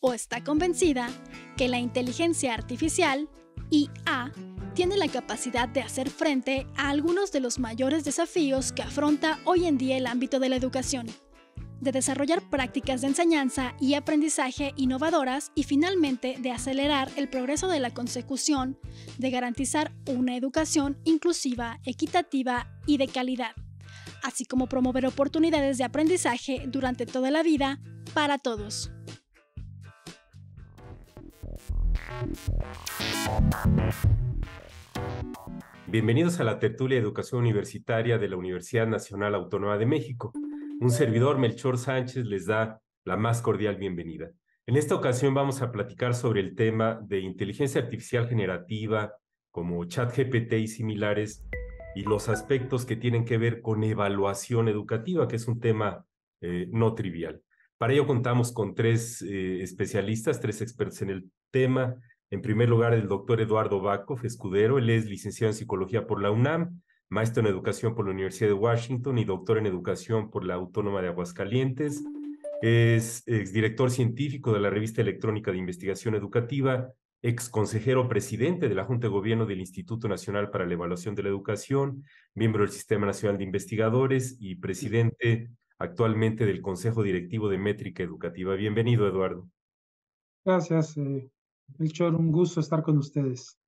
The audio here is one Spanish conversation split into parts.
o está convencida que la inteligencia artificial, IA, tiene la capacidad de hacer frente a algunos de los mayores desafíos que afronta hoy en día el ámbito de la educación, de desarrollar prácticas de enseñanza y aprendizaje innovadoras y finalmente de acelerar el progreso de la consecución, de garantizar una educación inclusiva, equitativa y de calidad, así como promover oportunidades de aprendizaje durante toda la vida para todos. Bienvenidos a la tertulia de Educación Universitaria de la Universidad Nacional Autónoma de México. Un servidor, Melchor Sánchez, les da la más cordial bienvenida. En esta ocasión vamos a platicar sobre el tema de inteligencia artificial generativa, como ChatGPT y similares, y los aspectos que tienen que ver con evaluación educativa, que es un tema eh, no trivial. Para ello contamos con tres eh, especialistas, tres expertos en el tema. En primer lugar, el doctor Eduardo bakoff Escudero. Él es licenciado en psicología por la UNAM, maestro en educación por la Universidad de Washington y doctor en educación por la Autónoma de Aguascalientes. Es exdirector científico de la revista electrónica de investigación educativa, ex consejero presidente de la Junta de Gobierno del Instituto Nacional para la Evaluación de la Educación, miembro del Sistema Nacional de Investigadores y presidente actualmente del Consejo Directivo de Métrica Educativa. Bienvenido, Eduardo. Gracias, eh, chor, un gusto estar con ustedes.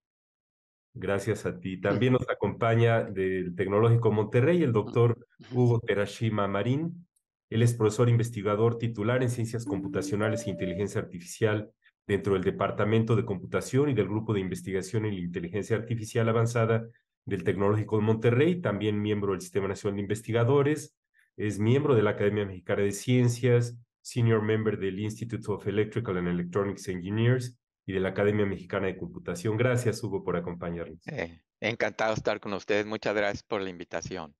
Gracias a ti. También nos acompaña del Tecnológico Monterrey el doctor Hugo Terashima Marín. Él es profesor investigador titular en Ciencias Computacionales e Inteligencia Artificial dentro del Departamento de Computación y del Grupo de Investigación en la Inteligencia Artificial Avanzada del Tecnológico de Monterrey, también miembro del Sistema Nacional de Investigadores, es miembro de la Academia Mexicana de Ciencias, senior member del Institute of Electrical and Electronics Engineers y de la Academia Mexicana de Computación. Gracias, Hugo, por acompañarnos. Eh, encantado de estar con ustedes. Muchas gracias por la invitación.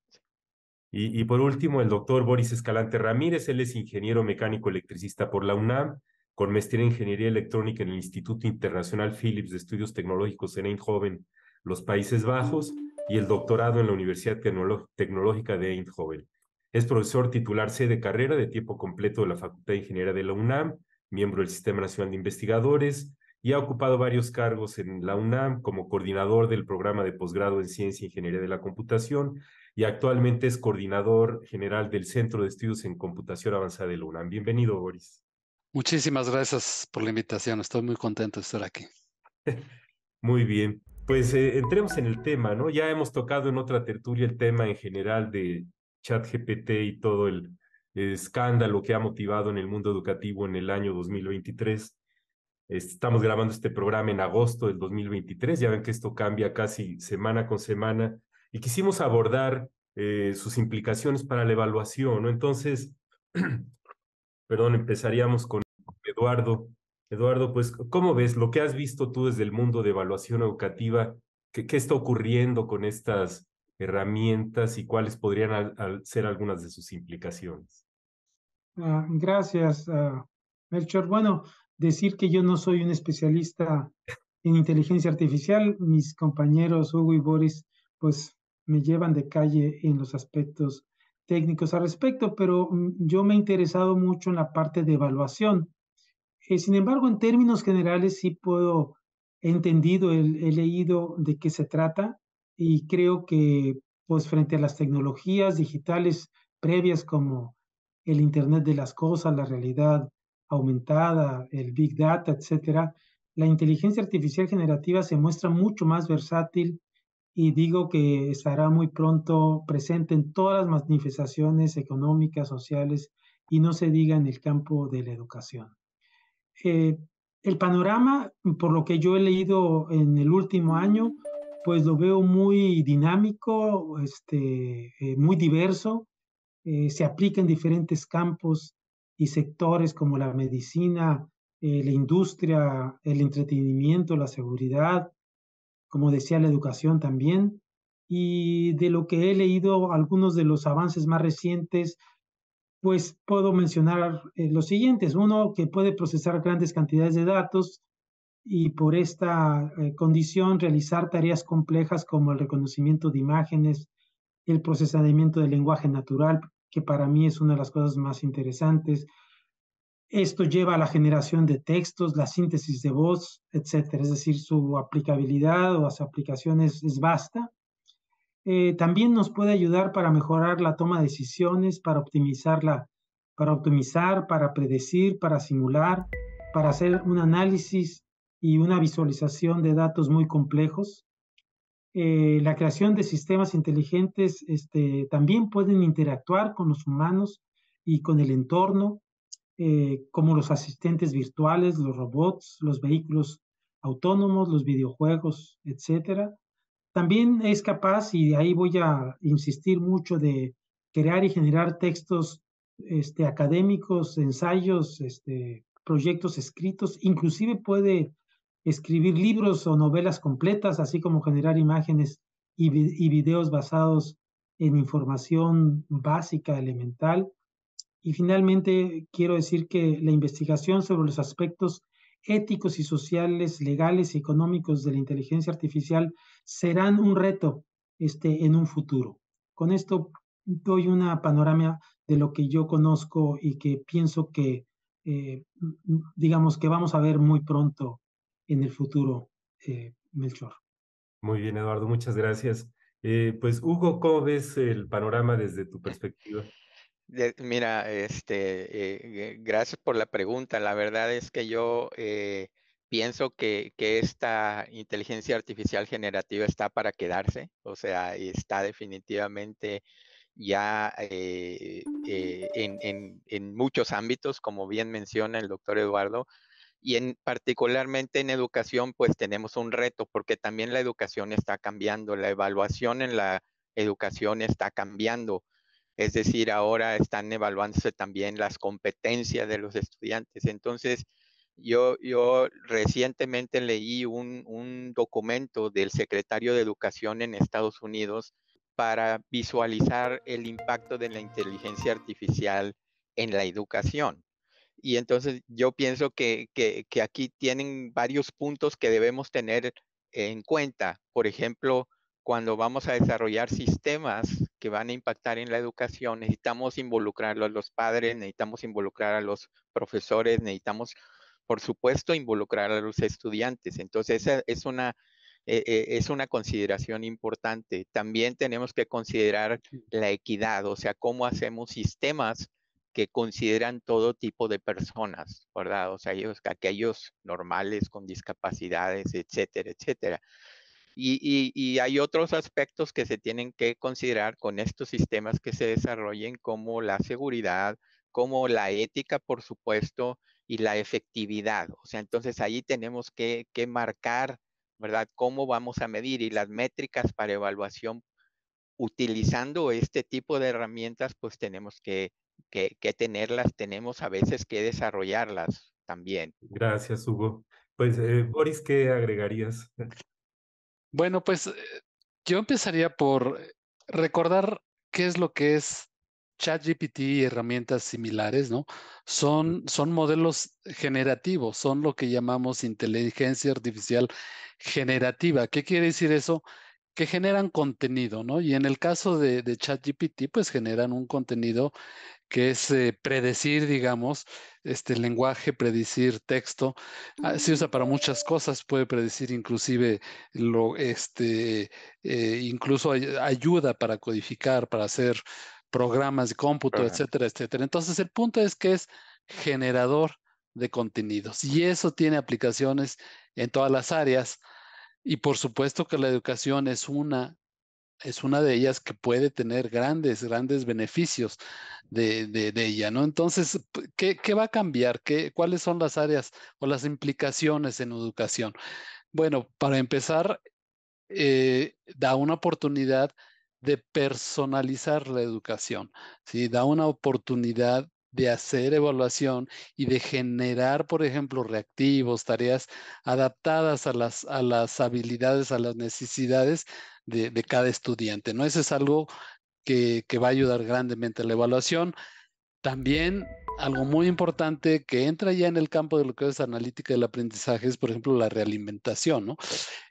Y, por último, el doctor Boris Escalante Ramírez. Él es ingeniero mecánico electricista por la UNAM, con maestría en ingeniería electrónica en el Instituto Internacional Philips de Estudios Tecnológicos en Eindhoven, los Países Bajos, y el doctorado en la Universidad Tecnológica de Eindhoven. Es profesor titular C de carrera de tiempo completo de la Facultad de Ingeniería de la UNAM, miembro del Sistema Nacional de Investigadores y ha ocupado varios cargos en la UNAM como coordinador del programa de posgrado en Ciencia e Ingeniería de la Computación y actualmente es coordinador general del Centro de Estudios en Computación Avanzada de la UNAM. Bienvenido, Boris. Muchísimas gracias por la invitación. Estoy muy contento de estar aquí. Muy bien. Pues eh, entremos en el tema, ¿no? Ya hemos tocado en otra tertulia el tema en general de ChatGPT y todo el escándalo que ha motivado en el mundo educativo en el año 2023. Estamos grabando este programa en agosto del 2023, ya ven que esto cambia casi semana con semana, y quisimos abordar eh, sus implicaciones para la evaluación, ¿no? Entonces, perdón, empezaríamos con Eduardo. Eduardo, pues, ¿cómo ves lo que has visto tú desde el mundo de evaluación educativa? qué está ocurriendo con estas herramientas y cuáles podrían ser algunas de sus implicaciones. Ah, gracias, ah, Melchor. Bueno, decir que yo no soy un especialista en inteligencia artificial, mis compañeros Hugo y Boris, pues me llevan de calle en los aspectos técnicos al respecto, pero mm, yo me he interesado mucho en la parte de evaluación. Eh, sin embargo, en términos generales sí puedo, he entendido, he, leído de qué se trata y creo que pues frente a las tecnologías digitales previas como el Internet de las Cosas, la realidad aumentada, el Big Data, etcétera, la inteligencia artificial generativa se muestra mucho más versátil y digo que estará muy pronto presente en todas las manifestaciones económicas, sociales y no se diga en el campo de la educación. Eh, el panorama, por lo que yo he leído en el último año, pues lo veo muy dinámico, este, eh, muy diverso, eh, se aplica en diferentes campos y sectores como la medicina, eh, la industria, el entretenimiento, la seguridad, como decía, la educación también. Y de lo que he leído, algunos de los avances más recientes, pues puedo mencionar los siguientes. Uno, que puede procesar grandes cantidades de datos, y por esta eh, condición realizar tareas complejas como el reconocimiento de imágenes, el procesamiento del lenguaje natural, que para mí es una de las cosas más interesantes. Esto lleva a la generación de textos, la síntesis de voz, etcétera. Es decir, su aplicabilidad o las aplicaciones es vasta. Eh, también nos puede ayudar para mejorar la toma de decisiones, para optimizarla, para optimizar, para predecir, para simular, para hacer un análisis y una visualización de datos muy complejos. Eh, la creación de sistemas inteligentes este, también pueden interactuar con los humanos y con el entorno, eh, como los asistentes virtuales, los robots, los vehículos autónomos, los videojuegos, etc. También es capaz, y ahí voy a insistir mucho, de crear y generar textos este, académicos, ensayos, este, proyectos escritos, inclusive puede escribir libros o novelas completas, así como generar imágenes y, videos basados en información básica, elemental. Y finalmente, quiero decir que la investigación sobre los aspectos éticos y sociales, legales y económicos de la inteligencia artificial serán un reto este, en un futuro. Con esto doy una panorámica de lo que yo conozco y que pienso que, eh, digamos, que vamos a ver muy pronto en el futuro, eh, Melchor. Muy bien, Eduardo, muchas gracias. Eh, pues Hugo, ¿cómo ves el panorama desde tu perspectiva? Mira, este, eh, gracias por la pregunta. La verdad es que yo pienso que, esta inteligencia artificial generativa está para quedarse, o sea, está definitivamente ya en, en, muchos ámbitos, como bien menciona el doctor Eduardo, y en, particularmente en educación, pues tenemos un reto porque también la educación está cambiando, la evaluación en la educación está cambiando. Es decir, ahora están evaluándose también las competencias de los estudiantes. Entonces, yo, recientemente leí un, un documento del secretario de Educación en Estados Unidos para visualizar el impacto de la inteligencia artificial en la educación. Y entonces yo pienso que, aquí tienen varios puntos que debemos tener en cuenta. Por ejemplo, cuando vamos a desarrollar sistemas que van a impactar en la educación, necesitamos involucrar a los padres, necesitamos involucrar a los profesores, necesitamos, por supuesto, involucrar a los estudiantes. Entonces, esa es eh, eh, es una consideración importante. También tenemos que considerar la equidad, o sea, cómo hacemos sistemas que consideran todo tipo de personas, ¿verdad? O sea, aquellos normales con discapacidades, etcétera, etcétera. Y, hay otros aspectos que se tienen que considerar con estos sistemas que se desarrollen, como la seguridad, como la ética, por supuesto, y la efectividad. O sea, entonces ahí tenemos que marcar, ¿verdad?, cómo vamos a medir y las métricas para evaluación utilizando este tipo de herramientas, pues tenemos que que, tenerlas, tenemos a veces que desarrollarlas también. Gracias, Hugo. Pues, eh, Boris, ¿qué agregarías? Bueno, pues eh, yo empezaría por eh, recordar qué es lo que es ChatGPT y herramientas similares, ¿no? Son, son modelos generativos, son lo que llamamos inteligencia artificial generativa. ¿Qué quiere decir eso? Que generan contenido, ¿no? Y en el caso de, de ChatGPT, pues generan un contenido que es eh, predecir, digamos, este lenguaje, predecir texto. Ah, se usa para muchas cosas, puede predecir inclusive lo, este, eh, incluso ayuda para codificar, para hacer programas de cómputo, etcétera, etcétera. Entonces, el punto es que es generador de contenidos y eso tiene aplicaciones en todas las áreas. Y por supuesto que la educación es una es una de ellas que puede tener grandes, grandes beneficios de, ella, ¿no? Entonces, ¿qué, va a cambiar? ¿Qué, ¿Cuáles son las áreas o las implicaciones en educación? Bueno, para empezar, eh, da una oportunidad de personalizar la educación, ¿sí? Da una oportunidad de hacer evaluación y de generar, por ejemplo, reactivos, tareas adaptadas a las, a las habilidades, a las necesidades de, cada estudiante. ¿no? Eso es algo que, va a ayudar grandemente a la evaluación. También algo muy importante que entra ya en el campo de lo que es analítica del aprendizaje es, por ejemplo, la realimentación,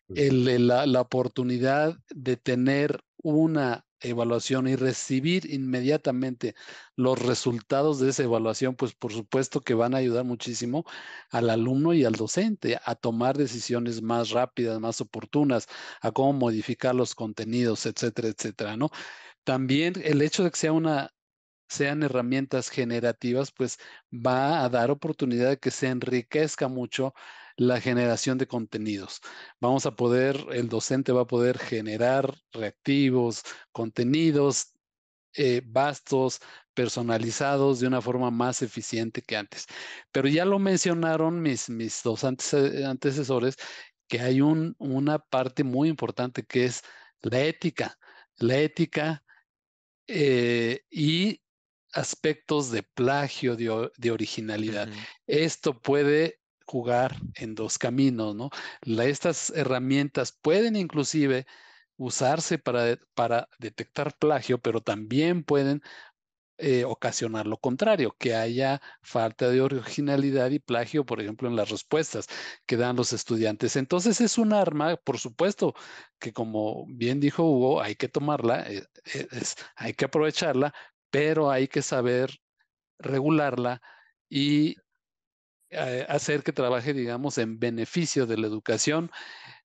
la, la oportunidad de tener una evaluación y recibir inmediatamente los resultados de esa evaluación, pues por supuesto que van a ayudar muchísimo al alumno y al docente a tomar decisiones más rápidas, más oportunas, a cómo modificar los contenidos, etcétera, etcétera, ¿no? También el hecho de que sea una sean herramientas generativas, pues va a dar oportunidad de que se enriquezca mucho la generación de contenidos. Vamos a poder, el docente va a poder generar reactivos, contenidos eh, vastos, personalizados de una forma más eficiente que antes. Pero ya lo mencionaron mis, mis dos antecesores, que hay un, una parte muy importante que es la ética. La ética eh, y aspectos de plagio, de, originalidad. Esto puede jugar en dos caminos, ¿no? estas herramientas pueden inclusive usarse para, detectar plagio, pero también pueden eh, ocasionar lo contrario, que haya falta de originalidad y plagio, por ejemplo, en las respuestas que dan los estudiantes. Entonces es un arma, por supuesto, que como bien dijo Hugo, hay que tomarla, eh, eh, hay que aprovecharla, pero hay que saber regularla y eh, hacer que trabaje, digamos, en beneficio de la educación,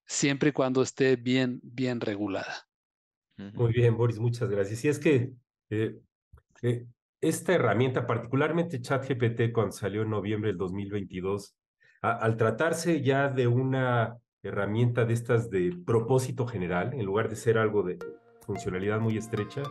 siempre y cuando esté bien, bien regulada. Muy bien, Boris, muchas gracias. Y es que eh, eh, esta herramienta, particularmente ChatGPT, cuando salió en noviembre del 2022, al tratarse ya de una herramienta de estas de propósito general, en lugar de ser algo de funcionalidad muy estrecha,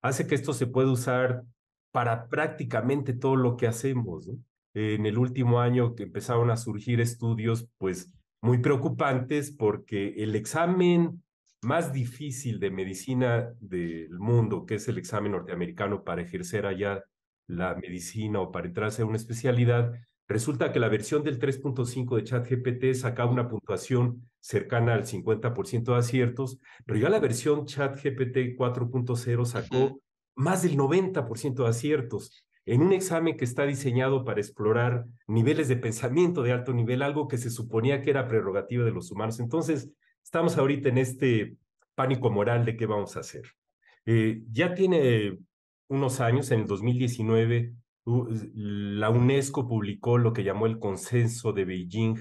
hace que esto se pueda usar para prácticamente todo lo que hacemos. ¿no? en el último año que empezaron a surgir estudios, pues muy preocupantes porque el examen más difícil de medicina del mundo, que es el examen norteamericano para ejercer allá la medicina o para entrarse a una especialidad, resulta que la versión del 3.5 de ChatGPT saca una puntuación cercana al 50% de aciertos, pero ya la versión ChatGPT 4.0 sacó más del 90% de aciertos en un examen que está diseñado para explorar niveles de pensamiento de alto nivel, algo que se suponía que era prerrogativa de los humanos. Entonces, estamos ahorita en este pánico moral de qué vamos a hacer. Eh, ya tiene unos años, en el 2019, la UNESCO publicó lo que llamó el Consenso de Beijing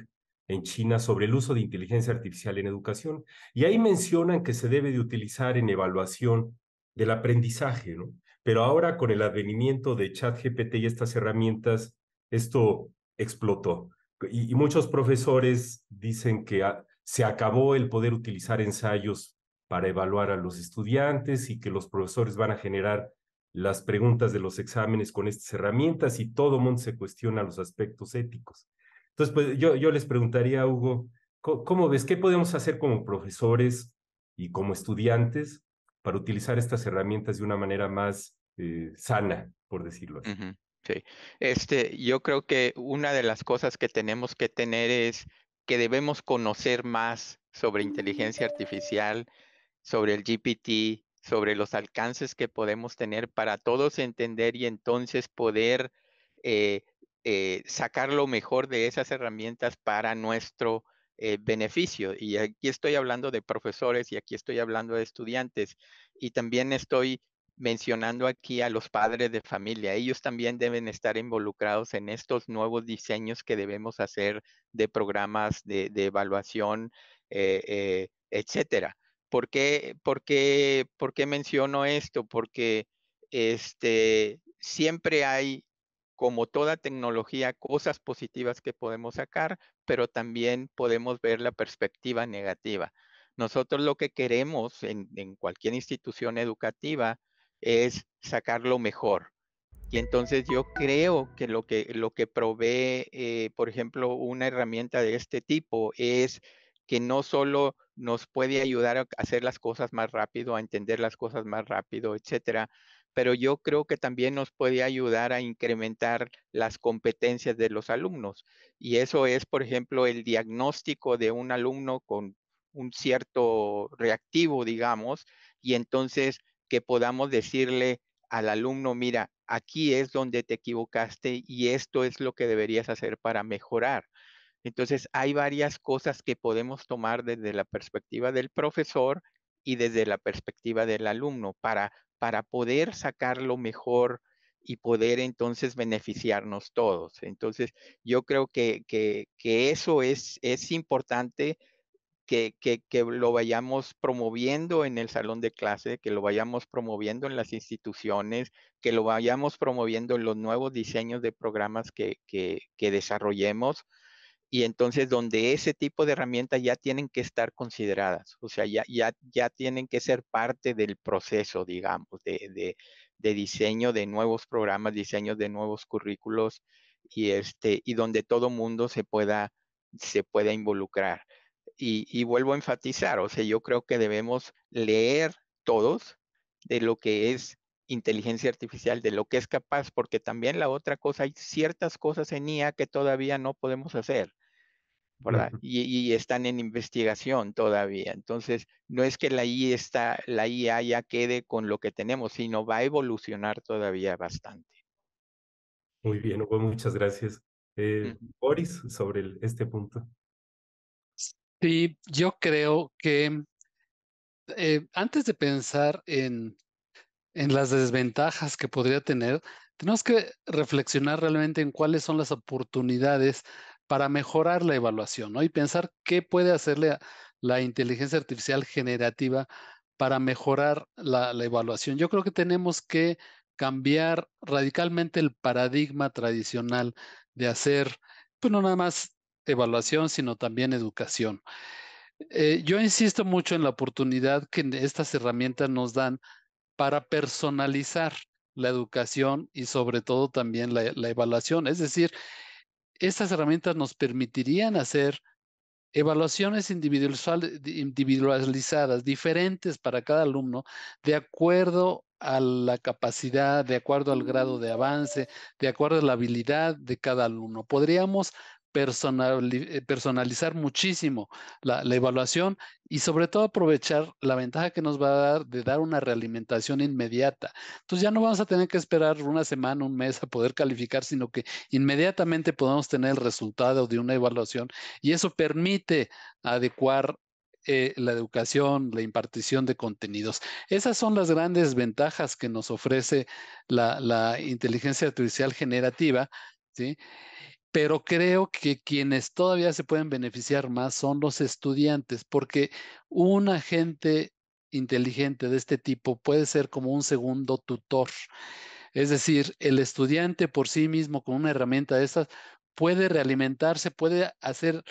en China sobre el uso de inteligencia artificial en educación. Y ahí mencionan que se debe de utilizar en evaluación del aprendizaje, ¿no? Pero ahora con el advenimiento de ChatGPT y estas herramientas, esto explotó. Y, muchos profesores dicen que se acabó el poder utilizar ensayos para evaluar a los estudiantes y que los profesores van a generar las preguntas de los exámenes con estas herramientas y todo el mundo se cuestiona los aspectos éticos. Entonces, pues, yo, les preguntaría, Hugo, ¿cómo ves? ¿Qué podemos hacer como profesores y como estudiantes para utilizar estas herramientas de una manera más eh, sana, por decirlo así. Sí, este, yo creo que una de las cosas que tenemos que tener es que debemos conocer más sobre inteligencia artificial, sobre el GPT, sobre los alcances que podemos tener para todos entender y entonces poder eh, eh, sacar lo mejor de esas herramientas para nuestro eh, beneficio. Y aquí estoy hablando de profesores y aquí estoy hablando de estudiantes y también estoy mencionando aquí a los padres de familia. Ellos también deben estar involucrados en estos nuevos diseños que debemos hacer de programas de, evaluación, eh, eh, etcétera. ¿Por qué, por, ¿Por menciono esto? Porque este, siempre hay como toda tecnología, cosas positivas que podemos sacar, pero también podemos ver la perspectiva negativa. Nosotros lo que queremos en, cualquier institución educativa es sacar lo mejor. Y entonces yo creo que lo que, lo que provee, eh, por ejemplo, una herramienta de este tipo es que no solo nos puede ayudar a hacer las cosas más rápido, a entender las cosas más rápido, etcétera, pero yo creo que también nos puede ayudar a incrementar las competencias de los alumnos. Y eso es, por ejemplo, el diagnóstico de un alumno con un cierto reactivo, digamos, y entonces que podamos decirle al alumno, mira, aquí es donde te equivocaste y esto es lo que deberías hacer para mejorar. Entonces, hay varias cosas que podemos tomar desde la perspectiva del profesor y desde la perspectiva del alumno para para poder sacar lo mejor y poder entonces beneficiarnos todos. Entonces, yo creo que, eso es, importante que, lo vayamos promoviendo en el salón de clase, que lo vayamos promoviendo en las instituciones, que lo vayamos promoviendo en los nuevos diseños de programas que desarrollemos y entonces donde ese tipo de herramientas ya tienen que estar consideradas, o sea, ya, ya, ya tienen que ser parte del proceso, digamos, de, diseño de nuevos programas, diseño de nuevos currículos y, este, y donde todo mundo se pueda, se pueda involucrar. Y, y vuelvo a enfatizar, o sea, yo creo que debemos leer todos de lo que es inteligencia artificial, de lo que es capaz, porque también la otra cosa, hay ciertas cosas en IA que todavía no podemos hacer y, están en investigación todavía. Entonces, no es que la IA, está, la IA ya quede con lo que tenemos, sino va a evolucionar todavía bastante. Muy bien, muchas gracias. Eh, Boris, sobre este punto. Sí, yo creo que eh, antes de pensar en, en las desventajas que podría tener, tenemos que reflexionar realmente en cuáles son las oportunidades para mejorar la evaluación, ¿no? Y pensar qué puede hacerle la inteligencia artificial generativa para mejorar la, evaluación. Yo creo que tenemos que cambiar radicalmente el paradigma tradicional de hacer, pues no nada más evaluación, sino también educación. Eh, yo insisto mucho en la oportunidad que estas herramientas nos dan para personalizar la educación y sobre todo también la evaluación. Es decir, estas herramientas nos permitirían hacer evaluaciones individualizadas, diferentes para cada alumno, de acuerdo a la capacidad, de acuerdo al grado de avance, de acuerdo a la habilidad de cada alumno. Podríamos eh, personalizar muchísimo la, evaluación y sobre todo aprovechar la ventaja que nos va a dar de dar una realimentación inmediata. Entonces ya no vamos a tener que esperar una semana, un mes a poder calificar, sino que inmediatamente podamos tener el resultado de una evaluación y eso permite adecuar eh, la educación, la impartición de contenidos. Esas son las grandes ventajas que nos ofrece la, inteligencia artificial generativa. ¿sí? pero creo que quienes todavía se pueden beneficiar más son los estudiantes, porque un agente inteligente de este tipo puede ser como un segundo tutor. Es decir, el estudiante por sí mismo con una herramienta de estas puede realimentarse, puede hacer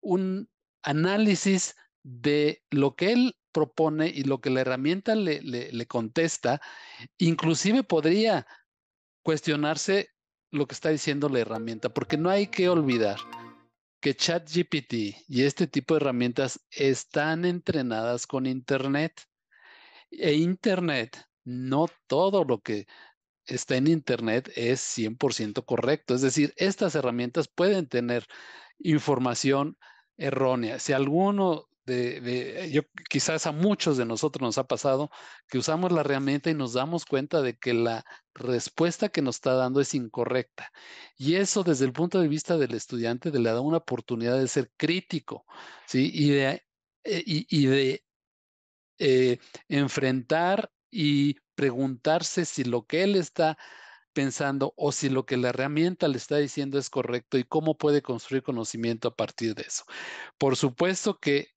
un análisis de lo que él propone y lo que la herramienta le, le contesta. Inclusive podría cuestionarse lo que está diciendo la herramienta, porque no hay que olvidar que ChatGPT y este tipo de herramientas están entrenadas con Internet. E Internet, no todo lo que está en Internet es 100% correcto. Es decir, estas herramientas pueden tener información errónea. Si alguno eh, yo quizás a muchos de nosotros nos ha pasado que usamos la herramienta y nos damos cuenta de que la respuesta que nos está dando es incorrecta. Y eso desde el punto de vista del estudiante le da una oportunidad de ser crítico, ¿sí? Y de, eh, y, de eh, enfrentar y preguntarse si lo que él está pensando o si lo que la herramienta le está diciendo es correcto y cómo puede construir conocimiento a partir de eso. Por supuesto que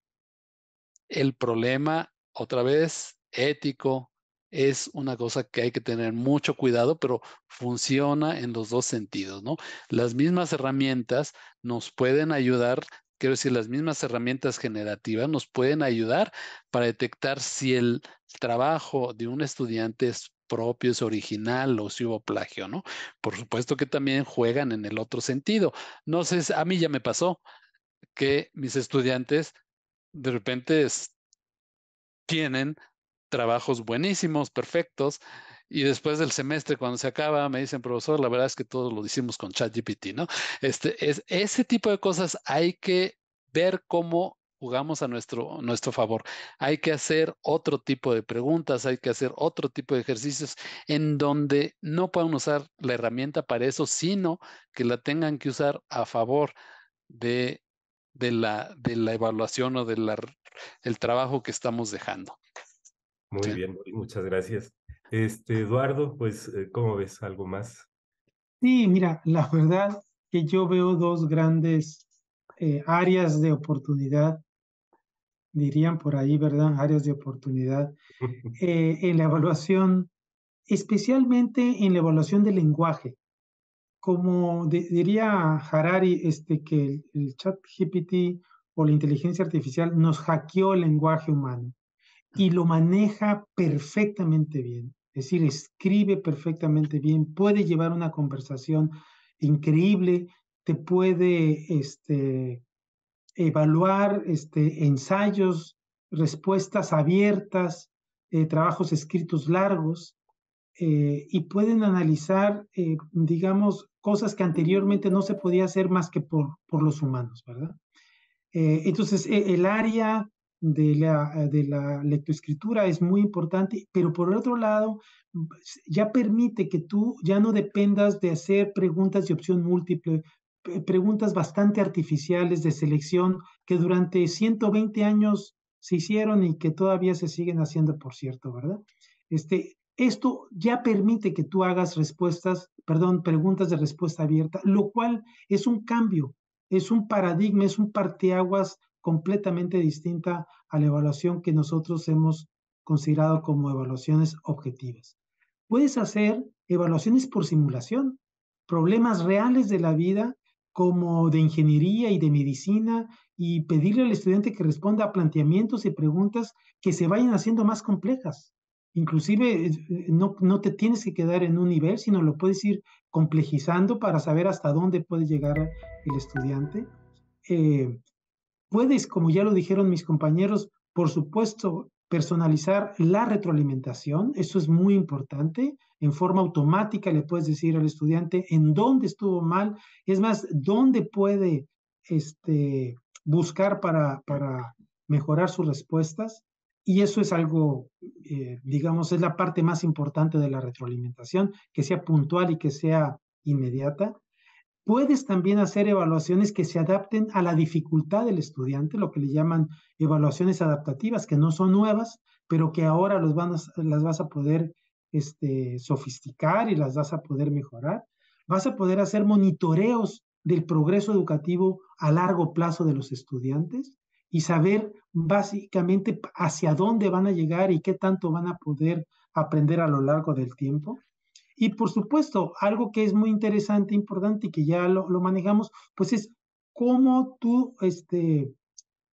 el problema, otra vez, ético, es una cosa que hay que tener mucho cuidado, pero funciona en los dos sentidos, ¿no? Las mismas herramientas nos pueden ayudar, quiero decir, las mismas herramientas generativas nos pueden ayudar para detectar si el trabajo de un estudiante es propio, es original o si hubo plagio, ¿no? Por supuesto que también juegan en el otro sentido. No sé, a mí ya me pasó que mis estudiantes de repente tienen trabajos buenísimos, perfectos, y después del semestre, cuando se acaba, me dicen, profesor, la verdad es que todos lo hicimos con ChatGPT, ¿no? Este, es, ese tipo de cosas hay que ver cómo jugamos a nuestro, nuestro favor. Hay que hacer otro tipo de preguntas, hay que hacer otro tipo de ejercicios en donde no puedan usar la herramienta para eso, sino que la tengan que usar a favor de de la, de la evaluación o del trabajo que estamos dejando. Muy bien, muchas gracias. Este, Eduardo, pues, eh, ¿cómo ves algo más? Sí, mira, la verdad que yo veo dos grandes eh, áreas de oportunidad, dirían por ahí, ¿verdad? Áreas de oportunidad eh, en la evaluación, especialmente en la evaluación del lenguaje como diría Harari, este, que el, ChatGPT chat GPT o la inteligencia artificial nos hackeó el lenguaje humano y lo maneja perfectamente bien. Es decir, escribe perfectamente bien, puede llevar una conversación increíble, te puede este, evaluar este, ensayos, respuestas abiertas, eh, trabajos escritos largos. Eh, y pueden analizar, eh, digamos, cosas que anteriormente no se podía hacer más que por, los humanos, ¿verdad? Eh, entonces, e, el área de la, de la lectoescritura es muy importante, pero por otro lado, ya permite que tú ya no dependas de hacer preguntas de opción múltiple, preguntas bastante artificiales de selección que durante 120 años se hicieron y que todavía se siguen haciendo, por cierto, ¿verdad? Este, esto ya permite que tú hagas respuestas, perdón, preguntas de respuesta abierta, lo cual es un cambio, es un paradigma, es un parteaguas completamente distinta a la evaluación que nosotros hemos considerado como evaluaciones objetivas. Puedes hacer evaluaciones por simulación, problemas reales de la vida como de ingeniería y de medicina y pedirle al estudiante que responda a planteamientos y preguntas que se vayan haciendo más complejas inclusive eh, no, te tienes que quedar en un nivel, sino lo puedes ir complejizando para saber hasta dónde puede llegar el estudiante. Eh, puedes, como ya lo dijeron mis compañeros, por supuesto, personalizar la retroalimentación, eso es muy importante. En forma automática le puedes decir al estudiante en dónde estuvo mal, es más, dónde puede este, buscar para mejorar sus respuestas. Y eso es algo, eh, digamos, es la parte más importante de la retroalimentación, que sea puntual y que sea inmediata. Puedes también hacer evaluaciones que se adapten a la dificultad del estudiante, lo que le llaman evaluaciones adaptativas, que no son nuevas, pero que ahora las vas a poder este, sofisticar y las vas a poder mejorar. Vas a poder hacer monitoreos del progreso educativo a largo plazo de los estudiantes y saber básicamente hacia dónde van a llegar y qué tanto van a poder aprender a lo largo del tiempo. Y por supuesto, algo que es muy interesante, importante y que ya lo, manejamos, pues es cómo tú este,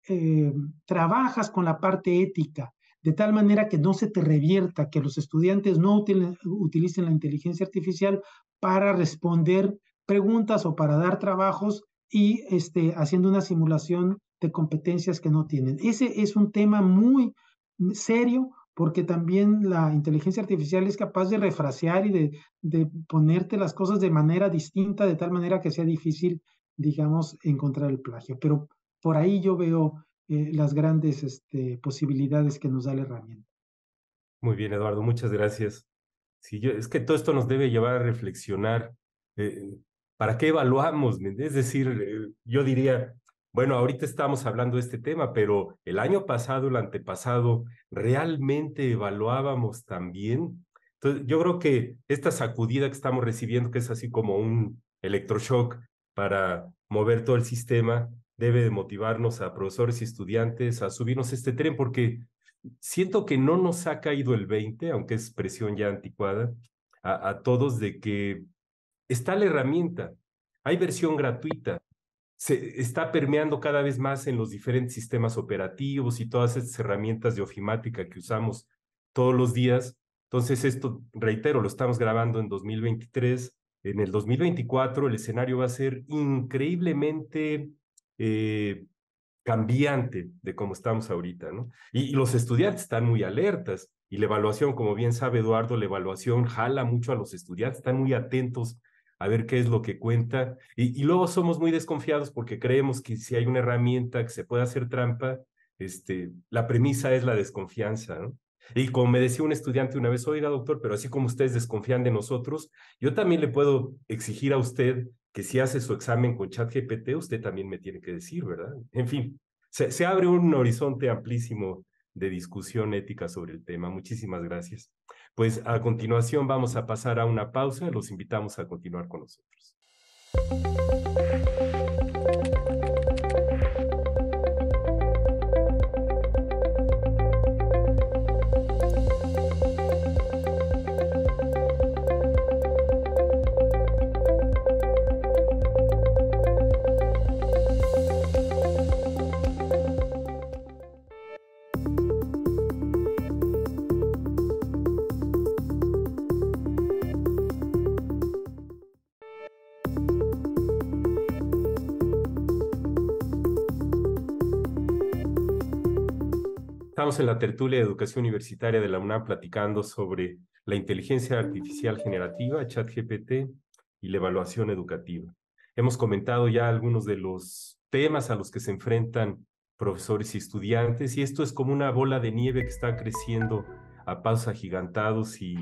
eh, trabajas con la parte ética, de tal manera que no se te revierta, que los estudiantes no utilicen la inteligencia artificial para responder preguntas o para dar trabajos y este, haciendo una simulación de competencias que no tienen. Ese es un tema muy serio porque también la inteligencia artificial es capaz de refrasear y de, de ponerte las cosas de manera distinta, de tal manera que sea difícil, digamos, encontrar el plagio. Pero por ahí yo veo eh, las grandes este, posibilidades que nos da la herramienta. Muy bien, Eduardo, muchas gracias. yo, es que todo esto nos debe llevar a reflexionar. Eh, ¿Para qué evaluamos? Es decir, eh, yo diría, bueno, ahorita estamos hablando de este tema, pero el año pasado, el antepasado, realmente evaluábamos también. Entonces, yo creo que esta sacudida que estamos recibiendo, que es así como un electroshock para mover todo el sistema, debe de motivarnos a profesores y estudiantes a subirnos este tren, porque siento que no nos ha caído el 20, aunque es presión ya anticuada, a todos de que está la herramienta. Hay versión gratuita, se está permeando cada vez más en los diferentes sistemas operativos y todas estas herramientas de ofimática que usamos todos los días. Entonces, esto, reitero, lo estamos grabando en 2023. En el 2024 el escenario va a ser increíblemente eh, cambiante de cómo estamos ahorita, ¿no? y, los estudiantes están muy alertas y la evaluación, como bien sabe Eduardo, la evaluación jala mucho a los estudiantes, están muy atentos a ver qué es lo que cuenta. Y, luego somos muy desconfiados porque creemos que si hay una herramienta que se puede hacer trampa, este, la premisa es la desconfianza, ¿no? Y como me decía un estudiante una vez, oiga doctor, pero así como ustedes desconfían de nosotros, yo también le puedo exigir a usted que si hace su examen con ChatGPT, usted también me tiene que decir, ¿verdad? En fin, se abre un horizonte amplísimo de discusión ética sobre el tema. Muchísimas gracias. Pues a continuación vamos a pasar a una pausa. Los invitamos a continuar con nosotros. en la tertulia de educación universitaria de la UNAM platicando sobre la inteligencia artificial generativa, ChatGPT y la evaluación educativa. Hemos comentado ya algunos de los temas a los que se enfrentan profesores y estudiantes y esto es como una bola de nieve que está creciendo a pasos agigantados y,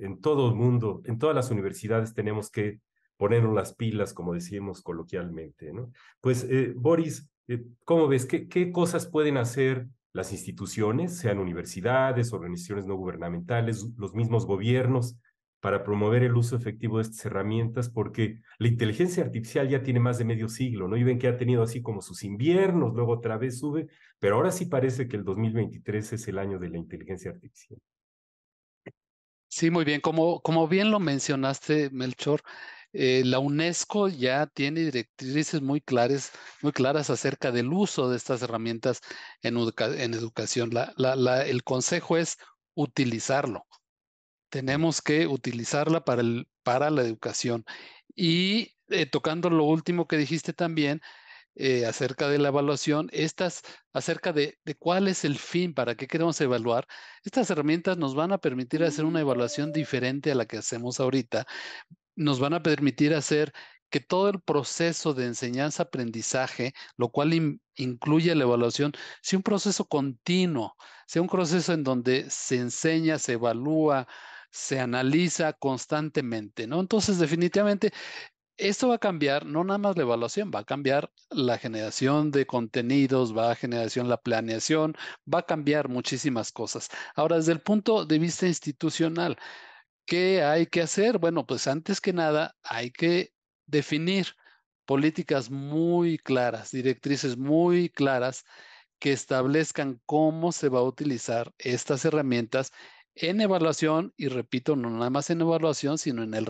en todo el mundo, en todas las universidades tenemos que ponernos las pilas, como decimos coloquialmente. ¿no? Pues, eh, Boris, eh, ¿cómo ves? ¿Qué cosas pueden hacer las instituciones, sean universidades, organizaciones no gubernamentales, los mismos gobiernos, para promover el uso efectivo de estas herramientas, porque la inteligencia artificial ya tiene más de medio siglo, ¿no? Y ven que ha tenido así como sus inviernos, luego otra vez sube, pero ahora sí parece que el 2023 es el año de la inteligencia artificial. Sí, muy bien. Como, como bien lo mencionaste, Melchor, eh, la UNESCO ya tiene directrices muy claras, muy claras acerca del uso de estas herramientas en, educación. el consejo es utilizarlo. Tenemos que utilizarla para, la educación. Y eh, tocando lo último que dijiste también, eh, acerca de la evaluación, estas acerca de, de, cuál es el fin, para qué queremos evaluar, estas herramientas nos van a permitir hacer una evaluación diferente a la que hacemos ahorita, nos van a permitir hacer que todo el proceso de enseñanza-aprendizaje, lo cual incluye la evaluación, sea un proceso continuo, sea un proceso en donde se enseña, se evalúa, se analiza constantemente, ¿no? Entonces, definitivamente, esto va a cambiar, no nada más la evaluación, va a cambiar la generación de contenidos, va a generación la planeación, va a cambiar muchísimas cosas. Ahora, desde el punto de vista institucional, ¿Qué hay que hacer? Bueno, pues antes que nada hay que definir políticas muy claras, directrices muy claras que establezcan cómo se va a utilizar estas herramientas en evaluación y repito, no nada más en evaluación, sino en, el,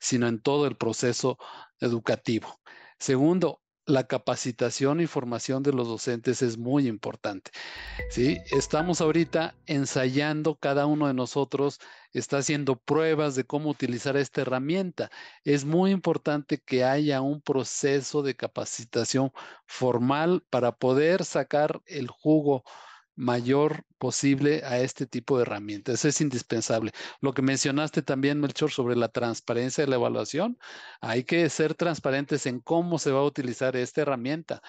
sino en todo el proceso educativo. Segundo, la capacitación y formación de los docentes es muy importante. ¿sí? Estamos ahorita ensayando, cada uno de nosotros está haciendo pruebas de cómo utilizar esta herramienta. Es muy importante que haya un proceso de capacitación formal para poder sacar el jugo mayor posible a este tipo de herramientas. es indispensable. Lo que mencionaste también, Melchor, sobre la transparencia de la evaluación, hay que ser transparentes en cómo se va a utilizar esta herramienta,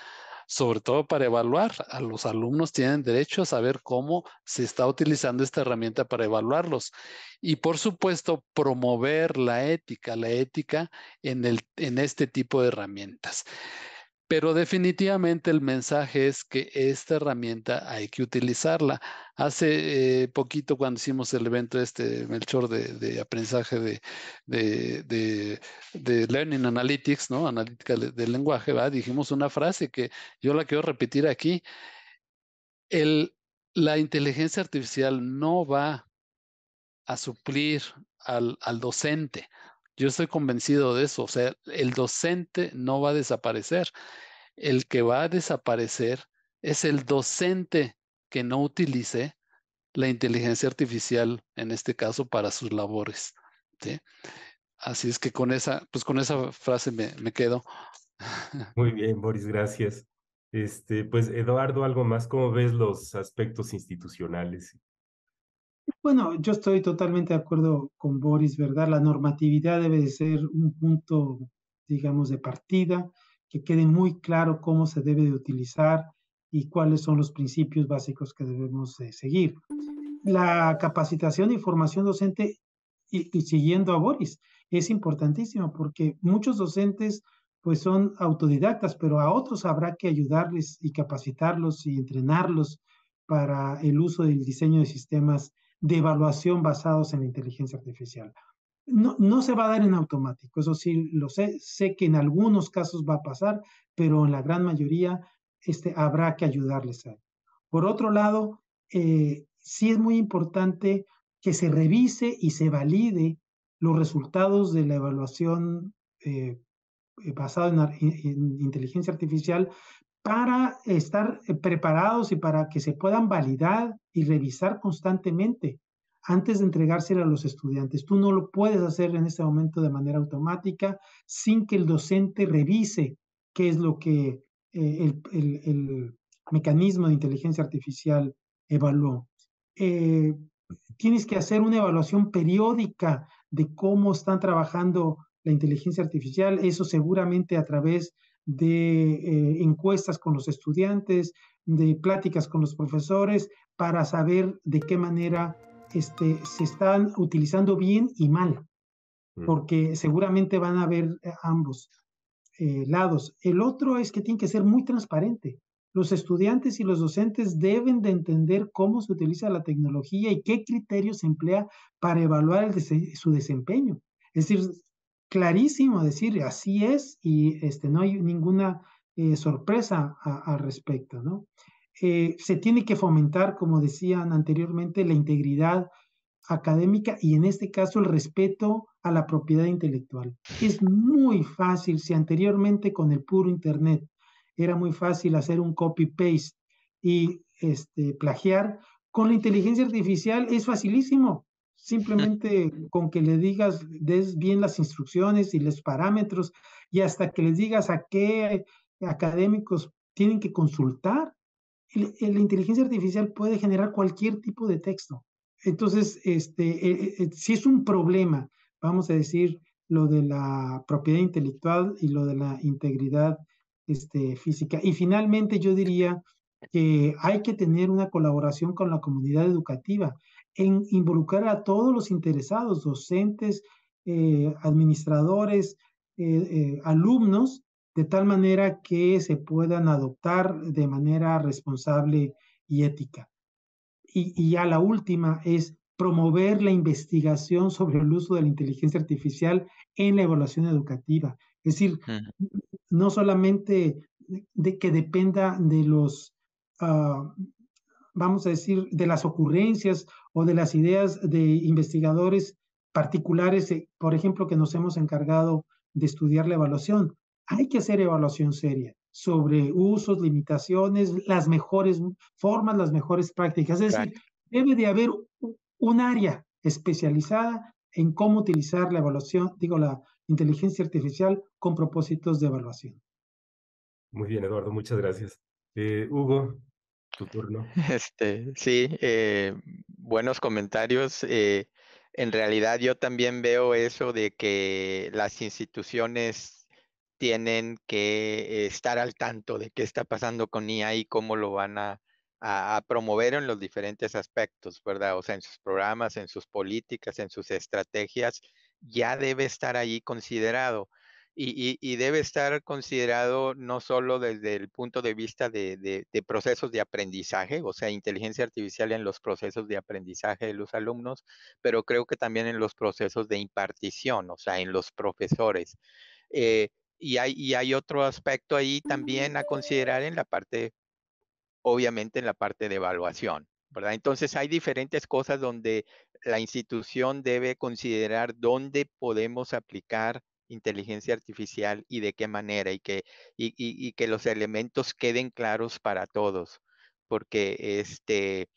sobre todo para evaluar. A los alumnos tienen derecho a saber cómo se está utilizando esta herramienta para evaluarlos. Y por supuesto, promover la ética, la ética en, el, en este tipo de herramientas. Pero definitivamente el mensaje es que esta herramienta hay que utilizarla. Hace eh, poquito cuando hicimos el evento este, Melchor, de, aprendizaje de, Learning Analytics, ¿no? Analítica del lenguaje, dijimos una frase que yo la quiero repetir aquí. la inteligencia artificial no va a suplir al docente, yo estoy convencido de eso. O sea, el docente no va a desaparecer. El que va a desaparecer es el docente que no utilice la inteligencia artificial, en este caso, para sus labores. Así es que con esa, pues con esa frase me, me quedo. Muy bien, Boris, gracias. Este, pues Eduardo, algo más, ¿cómo ves los aspectos institucionales? Bueno, yo estoy totalmente de acuerdo con Boris, ¿verdad? La normatividad debe de ser un punto, digamos, de partida, que quede muy claro cómo se debe de utilizar y cuáles son los principios básicos que debemos seguir. La capacitación y formación docente, y, siguiendo a Boris, es importantísima porque muchos docentes pues son autodidactas, pero a otros habrá que ayudarles y capacitarlos y entrenarlos para el uso del diseño de sistemas de evaluación basados en inteligencia artificial. No, no, se va a dar en automático, eso sí lo sé, sé que en algunos casos va a pasar, pero en la gran mayoría este, habrá que ayudarles a. Por otro lado, eh, sí es muy importante que se revise y se valide los resultados de la evaluación eh, eh, basada en, inteligencia artificial, para estar eh, preparados y para que se puedan validar y revisar constantemente antes de entregárselo a los estudiantes. Tú no lo puedes hacer en este momento de manera automática sin que el docente revise qué es lo que eh, el, mecanismo de inteligencia artificial evaluó. Eh, tienes que hacer una evaluación periódica de cómo están trabajando la inteligencia artificial, eso seguramente a través de de eh, encuestas con los estudiantes, de pláticas con los profesores, para saber de qué manera este, se están utilizando bien y mal, mm. porque seguramente van a haber eh, ambos eh, lados. El otro es que tiene que ser muy transparente. Los estudiantes y los docentes deben de entender cómo se utiliza la tecnología y qué criterios se emplea para evaluar su desempeño. Es decir, clarísimo decir, así es, y este, no hay ninguna eh, sorpresa al respecto, ¿no? Eh, se tiene que fomentar, como decían anteriormente, la integridad académica y en este caso el respeto a la propiedad intelectual. Es muy fácil, si anteriormente con el puro Internet era muy fácil hacer un copy-paste y este, plagiar, con la inteligencia artificial es facilísimo. Simplemente con que le digas, des bien las instrucciones y los parámetros y hasta que le digas a qué académicos tienen que consultar, la inteligencia artificial puede generar cualquier tipo de texto. Entonces, este, eh, eh, eh, si es un problema, vamos a decir, lo de la propiedad intelectual y lo de la integridad este, física. Y finalmente, yo diría que hay que tener una colaboración con la comunidad educativa en involucrar a todos los interesados, docentes, eh, administradores, eh, eh, alumnos, de tal manera que se puedan adoptar de manera responsable y ética. Y, ya la última es promover la investigación sobre el uso de la inteligencia artificial en la evaluación educativa. Es decir, no solamente de que dependa de los ah, vamos a decir, de las ocurrencias o de las ideas de investigadores particulares, eh, por ejemplo, que nos hemos encargado de estudiar la evaluación. Hay que hacer evaluación seria sobre usos, limitaciones, las mejores formas, las mejores prácticas. Es decir, debe de haber un área especializada en cómo utilizar la evaluación, digo, la inteligencia artificial con propósitos de evaluación. Muy bien, Eduardo, muchas gracias. Eh, Hugo, turno. Este, sí, eh, buenos comentarios. Eh, en realidad yo también veo eso de que las instituciones tienen que estar al tanto de qué está pasando con IA y cómo lo van a, a, a, promover en los diferentes aspectos, ¿verdad? O sea, en sus programas, en sus políticas, en sus estrategias, ya debe estar ahí considerado y, debe estar considerado no solo desde el punto de vista de, procesos de aprendizaje, o sea, inteligencia artificial en los procesos de aprendizaje de los alumnos, pero creo que también en los procesos de impartición, o sea, en los profesores. Eh, y, hay, y hay otro aspecto ahí también a considerar en la parte, obviamente en la parte de evaluación, ¿verdad? Entonces hay diferentes cosas donde la institución debe considerar dónde podemos aplicar inteligencia artificial y de qué manera y que, y, que los elementos queden claros para todos, porque este,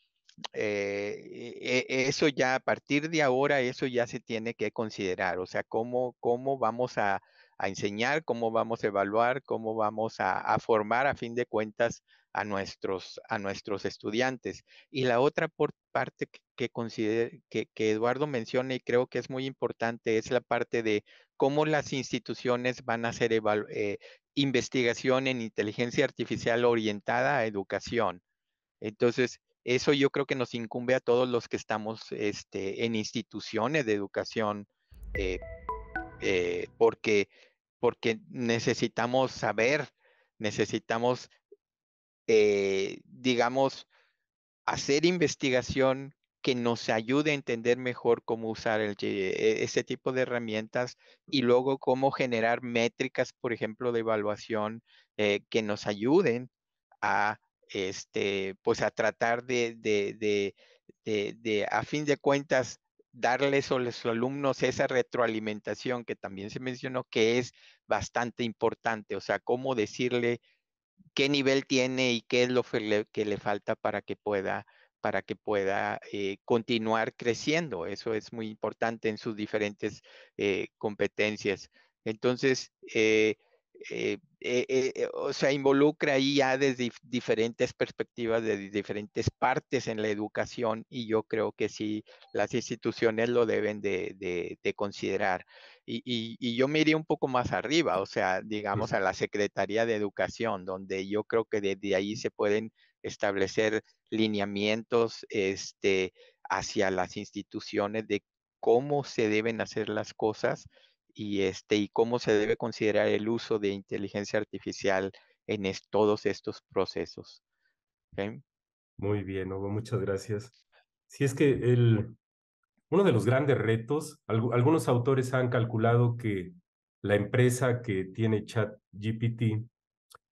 eh, e, e, eso ya a partir de ahora, eso ya se tiene que considerar, o sea, cómo, cómo vamos a, enseñar, cómo vamos a evaluar, cómo vamos a, a formar a fin de cuentas a nuestros, a nuestros estudiantes. Y la otra por parte que, que, que, Eduardo menciona y creo que es muy importante es la parte de cómo las instituciones van a hacer eh, investigación en inteligencia artificial orientada a educación. Entonces, eso yo creo que nos incumbe a todos los que estamos este, en instituciones de educación, eh, eh, porque, porque necesitamos saber, necesitamos eh, digamos, hacer investigación que nos ayude a entender mejor cómo usar el, e, ese tipo de herramientas y luego cómo generar métricas, por ejemplo, de evaluación eh, que nos ayuden a, este, pues a tratar de, de, de, de a fin de cuentas, darles a los alumnos esa retroalimentación que también se mencionó que es bastante importante, o sea, cómo decirle qué nivel tiene y qué es lo que le, falta para que pueda para que pueda eh, continuar creciendo. Eso es muy importante en sus diferentes eh, competencias. Entonces, eh, eh, eh, eh, o sea, involucra ahí ya desde diferentes perspectivas, de diferentes partes en la educación y yo creo que sí, las instituciones lo deben de, considerar. Y, yo me iría un poco más arriba, o sea, digamos a la Secretaría de Educación, donde yo creo que desde ahí se pueden establecer lineamientos este, hacia las instituciones de cómo se deben hacer las cosas y, este, y cómo se debe considerar el uso de inteligencia artificial en todos estos procesos. Muy bien, Hugo, muchas gracias. Si es que el, uno de los grandes retos, algunos autores han calculado que la empresa que tiene ChatGPT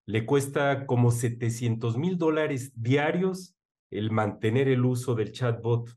le cuesta como 700 mil dólares diarios el mantener el uso del chatbot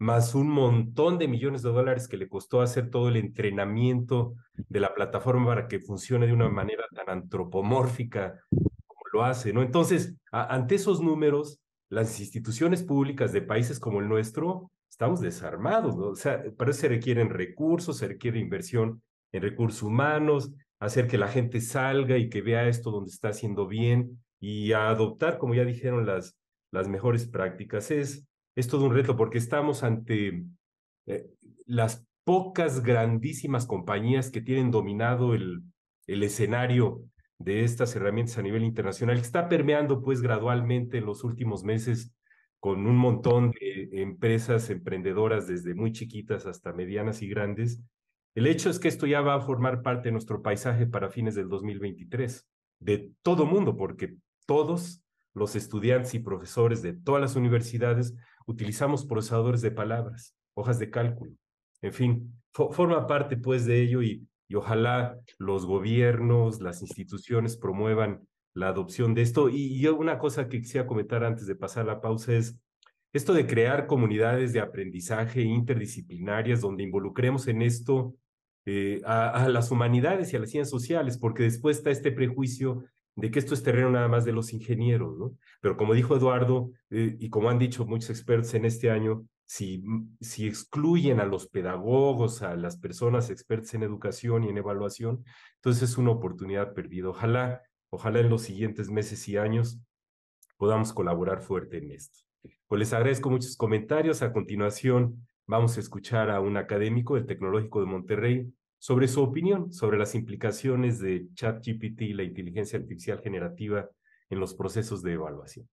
más un montón de millones de dólares que le costó hacer todo el entrenamiento de la plataforma para que funcione de una manera tan antropomórfica como lo hace, ¿no? Entonces, ante esos números, las instituciones públicas de países como el nuestro estamos desarmados, ¿no? O sea, para eso se requieren recursos, se requiere inversión en recursos humanos, hacer que la gente salga y que vea esto donde está haciendo bien y a adoptar, como ya dijeron, las, las mejores prácticas. Es, es todo un reto porque estamos ante eh, las pocas grandísimas compañías que tienen dominado el, el escenario de estas herramientas a nivel internacional, que está permeando pues gradualmente en los últimos meses con un montón de empresas emprendedoras desde muy chiquitas hasta medianas y grandes. El hecho es que esto ya va a formar parte de nuestro paisaje para fines del 2023, de todo mundo, porque todos los estudiantes y profesores de todas las universidades utilizamos procesadores de palabras, hojas de cálculo, en fin, forma parte pues de ello y, ojalá los gobiernos, las instituciones promuevan la adopción de esto. Y, y, una cosa que quisiera comentar antes de pasar la pausa es esto de crear comunidades de aprendizaje interdisciplinarias donde involucremos en esto eh, a, a, las humanidades y a las ciencias sociales, porque después está este prejuicio de que esto es terreno nada más de los ingenieros, ¿no? Pero como dijo Eduardo, eh, y como han dicho muchos expertos en este año, si, mm, si excluyen a los pedagogos, a las personas expertas en educación y en evaluación, entonces es una oportunidad perdida. Ojalá, ojalá en los siguientes meses y años podamos colaborar fuerte en esto. Pues les agradezco muchos comentarios. A continuación, vamos a escuchar a un académico del Tecnológico de Monterrey, sobre su opinión sobre las implicaciones de ChatGPT y la inteligencia artificial generativa en los procesos de evaluación.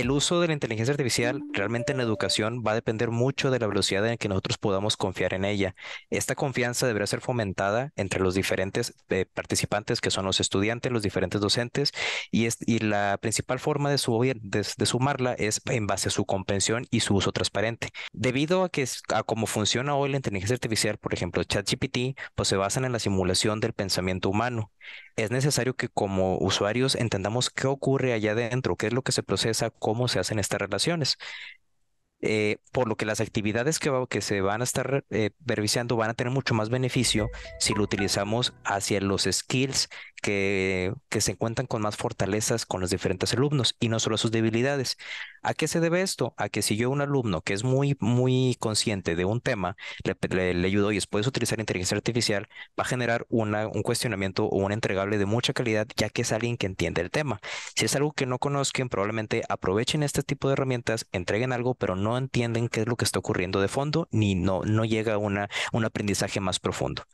el uso de la inteligencia artificial realmente en la educación va a depender mucho de la velocidad en que nosotros podamos confiar en ella. Esta confianza deberá ser fomentada entre los diferentes eh, participantes que son los estudiantes, los diferentes docentes y, y la principal forma de, sumarla es en base a su comprensión y su uso transparente. Debido a que a cómo funciona hoy la inteligencia artificial, por ejemplo, ChatGPT, pues se basan en la simulación del pensamiento humano es necesario que como usuarios entendamos qué ocurre allá adentro, qué es lo que se procesa, cómo se hacen estas relaciones. Eh, por lo que las actividades que, se van a estar eh, van a tener mucho más beneficio si lo utilizamos hacia los skills que, se encuentran con más fortalezas con los diferentes alumnos y no solo sus debilidades. ¿A qué se debe esto? A que si yo un alumno que es muy, muy consciente de un tema, le, ayudo y después utilizar inteligencia artificial, va a generar un cuestionamiento o un entregable de mucha calidad, ya que es alguien que entiende el tema. Si es algo que no conozcan, probablemente aprovechen este tipo de herramientas, entreguen algo, pero no entienden qué es lo que está ocurriendo de fondo, ni no, no llega a un aprendizaje más profundo.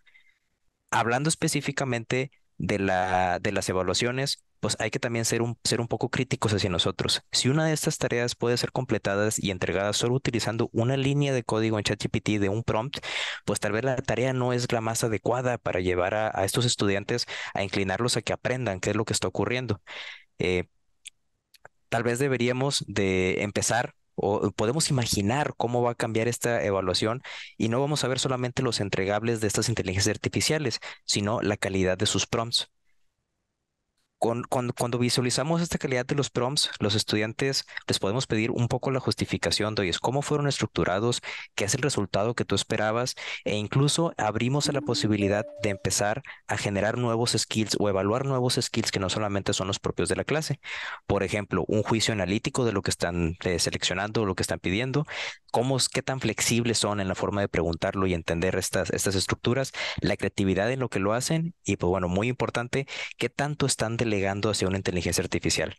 Hablando específicamente de, la, de las evaluaciones, pues hay que también ser un, ser un poco críticos hacia nosotros. Si una de estas tareas puede ser completadas y entregadas solo utilizando una línea de código en ChatGPT de un prompt, pues tal vez la tarea no es la más adecuada para llevar a, estos estudiantes a inclinarlos a que aprendan qué es lo que está ocurriendo. Eh, tal vez deberíamos de empezar o podemos imaginar cómo va a cambiar esta evaluación y no vamos a ver solamente los entregables de estas inteligencias artificiales, sino la calidad de sus prompts cuando visualizamos esta calidad de los prompts, los estudiantes les podemos pedir un poco la justificación de hoy, cómo fueron estructurados, qué es el resultado que tú esperabas e incluso abrimos a la posibilidad de empezar a generar nuevos skills o evaluar nuevos skills que no solamente son los propios de la clase. Por ejemplo, un juicio analítico de lo que están eh, seleccionando o lo que están pidiendo, cómo, qué tan flexibles son en la forma de preguntarlo y entender estas, estas estructuras, la creatividad en lo que lo hacen y pues bueno, muy importante, qué tanto están de llegando hacia una inteligencia artificial.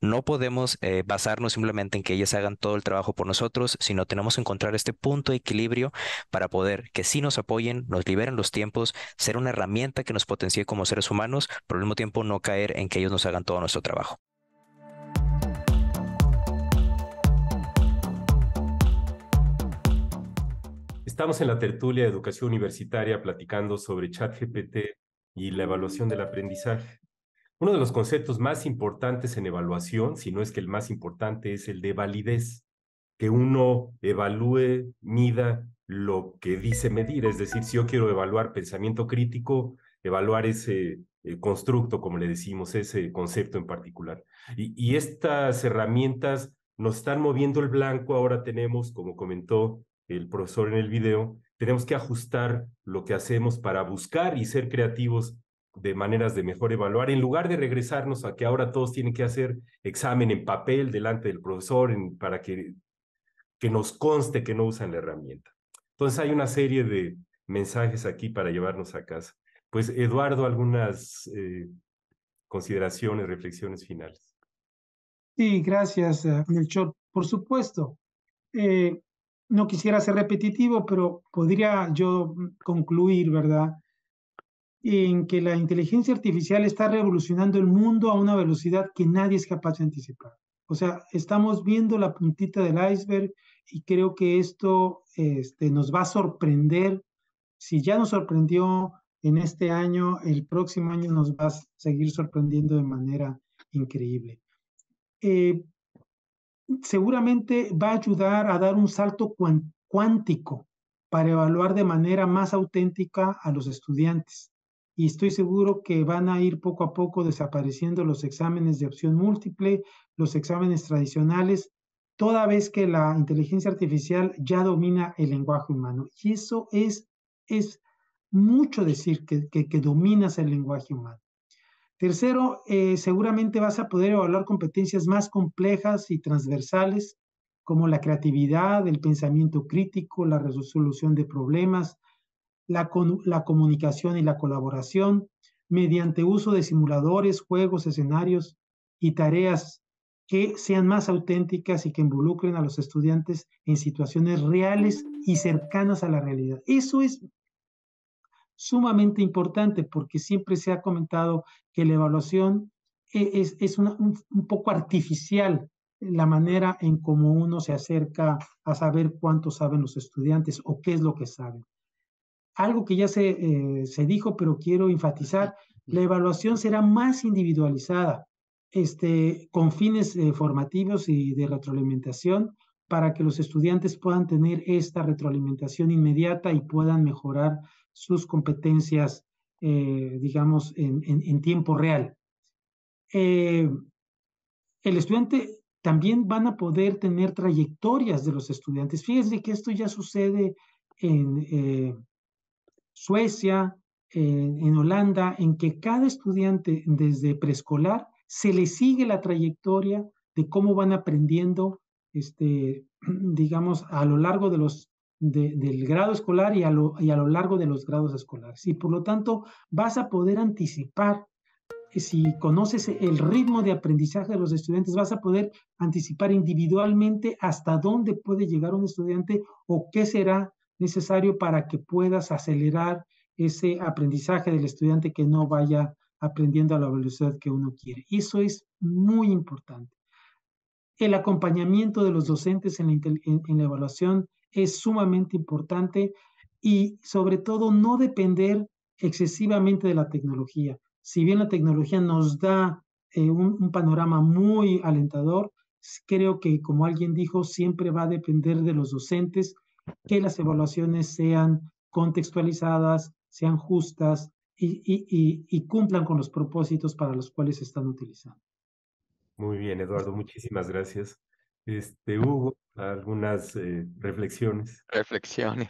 No podemos eh, basarnos simplemente en que ellas hagan todo el trabajo por nosotros, sino tenemos que encontrar este punto de equilibrio para poder que sí nos apoyen, nos liberen los tiempos, ser una herramienta que nos potencie como seres humanos, pero al mismo tiempo no caer en que ellos nos hagan todo nuestro trabajo. Estamos en la tertulia de educación universitaria platicando sobre ChatGPT y la evaluación del aprendizaje. Uno de los conceptos más importantes en evaluación, si no es que el más importante, es el de validez, que uno evalúe, mida lo que dice medir, es decir, si yo quiero evaluar pensamiento crítico, evaluar ese eh, constructo, como le decimos, ese concepto en particular. Y, y estas herramientas nos están moviendo el blanco, ahora tenemos, como comentó el profesor en el video, tenemos que ajustar lo que hacemos para buscar y ser creativos de maneras de mejor evaluar, en lugar de regresarnos a que ahora todos tienen que hacer examen en papel delante del profesor para que, que nos conste que no usan la herramienta. Entonces hay una serie de mensajes aquí para llevarnos a casa. Pues Eduardo, algunas eh, consideraciones, reflexiones finales. Sí, gracias, eh, Melchor. Por supuesto, eh, no quisiera ser repetitivo, pero podría yo concluir, ¿verdad? en que la inteligencia artificial está revolucionando el mundo a una velocidad que nadie es capaz de anticipar. O sea, estamos viendo la puntita del iceberg y creo que esto este, nos va a sorprender. Si ya nos sorprendió en este año, el próximo año nos va a seguir sorprendiendo de manera increíble. Eh, seguramente va a ayudar a dar un salto cuántico para evaluar de manera más auténtica a los estudiantes y estoy seguro que van a ir poco a poco desapareciendo los exámenes de opción múltiple, los exámenes tradicionales, toda vez que la inteligencia artificial ya domina el lenguaje humano. Y eso es, mucho decir que, dominas el lenguaje humano. Tercero, eh, seguramente vas a poder evaluar competencias más complejas y transversales como la creatividad, el pensamiento crítico, la resolución de problemas, la, comunicación y la colaboración mediante uso de simuladores, juegos, escenarios y tareas que sean más auténticas y que involucren a los estudiantes en situaciones reales y cercanas a la realidad. Eso es sumamente importante porque siempre se ha comentado que la evaluación e-, es, un, un, poco artificial la manera en cómo uno se acerca a saber cuánto saben los estudiantes o qué es lo que saben algo que ya eh, se, dijo, pero quiero enfatizar, la evaluación será más individualizada, este, con fines eh, formativos y de retroalimentación, para que los estudiantes puedan tener esta retroalimentación inmediata y puedan mejorar sus competencias, eh, digamos, en, tiempo real. el estudiante también van a poder tener trayectorias de los estudiantes. Fíjense que esto ya sucede en, Suecia, en, Holanda, en que cada estudiante desde preescolar se le sigue la trayectoria de cómo van aprendiendo, este, digamos, a lo largo de los, del grado escolar y a, lo, y a lo largo de los grados escolares. Y por lo tanto, vas a poder anticipar, si conoces el ritmo de aprendizaje de los estudiantes, vas a poder anticipar individualmente hasta dónde puede llegar un estudiante o qué será necesario para que puedas acelerar ese aprendizaje del estudiante que no vaya aprendiendo a la velocidad que uno quiere. Eso es muy importante. El acompañamiento de los docentes en la, evaluación es sumamente importante y sobre todo no depender excesivamente de la tecnología. Si bien la tecnología nos da eh, un, panorama muy alentador, creo que como alguien dijo, siempre va a depender de los docentes que las evaluaciones sean contextualizadas, sean justas y, y, y, y cumplan con los propósitos para los cuales se están utilizando. Muy bien, Eduardo, muchísimas gracias. Este, Hugo, algunas eh, reflexiones. Reflexiones.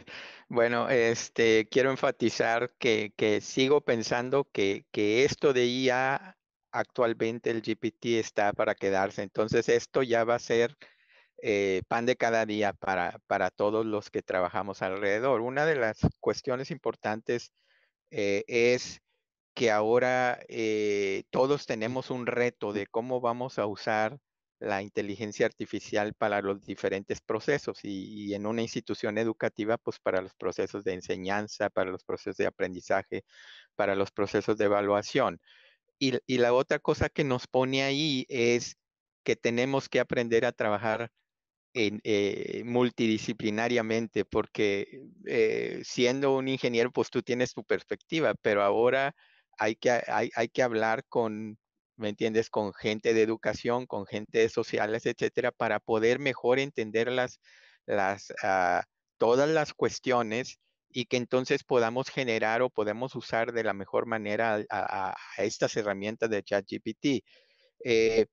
Bueno, este, quiero enfatizar que, que sigo pensando que, que, esto de IA, actualmente el GPT está para quedarse. Entonces, esto ya va a ser eh, pan de cada día para, para todos los que trabajamos alrededor. Una de las cuestiones importantes eh, es que ahora eh, todos tenemos un reto de cómo vamos a usar la inteligencia artificial para los diferentes procesos y, en una institución educativa, pues para los procesos de enseñanza, para los procesos de aprendizaje, para los procesos de evaluación. y la otra cosa que nos pone ahí es que tenemos que aprender a trabajar eh, multidisciplinariamente, porque eh, siendo un ingeniero, pues tú tienes tu perspectiva, pero ahora hay que, hay, que hablar con, ¿me entiendes? Con gente de educación, con gente sociales, etcétera, para poder mejor entender las, las, ah, todas las cuestiones y que entonces podamos generar o podemos usar de la mejor manera a, estas herramientas de ChatGPT. Eh,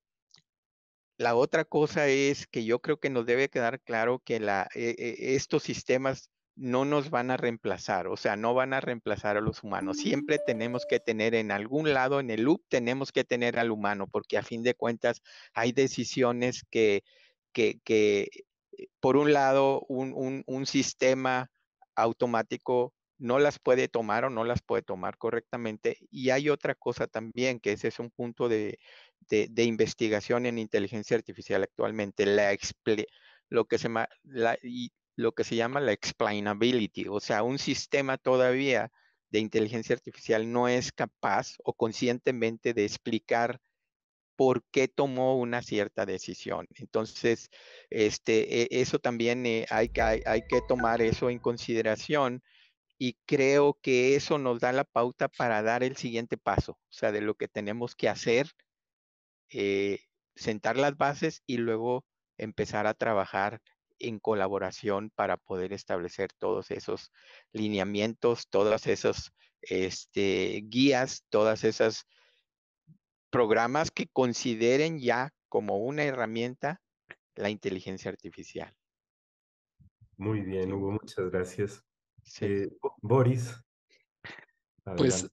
la otra cosa es que yo creo que nos debe quedar claro que e, e, estos sistemas no nos van a reemplazar, o sea, no van a reemplazar a los humanos. Siempre tenemos que tener en algún lado, en el loop, tenemos que tener al humano, porque a fin de cuentas hay decisiones que, que, eh, por un lado, un, un sistema automático no las puede tomar o no las puede tomar correctamente. Y hay otra cosa también, que ese es un punto de, de, investigación en inteligencia artificial actualmente, la lo que se lo que se llama la explainability, o sea, un sistema todavía de inteligencia artificial no es capaz o conscientemente de explicar por qué tomó una cierta decisión. Entonces, este, e, eso también eh, hay, que, hay, que tomar eso en consideración y creo que eso nos da la pauta para dar el siguiente paso, o sea, de lo que tenemos que hacer eh, sentar las bases y luego empezar a trabajar en colaboración para poder establecer todos esos lineamientos, todas esos este, guías, todas esas programas que consideren ya como una herramienta la inteligencia artificial. Muy bien, Hugo, muchas gracias. Eh, Boris. Pues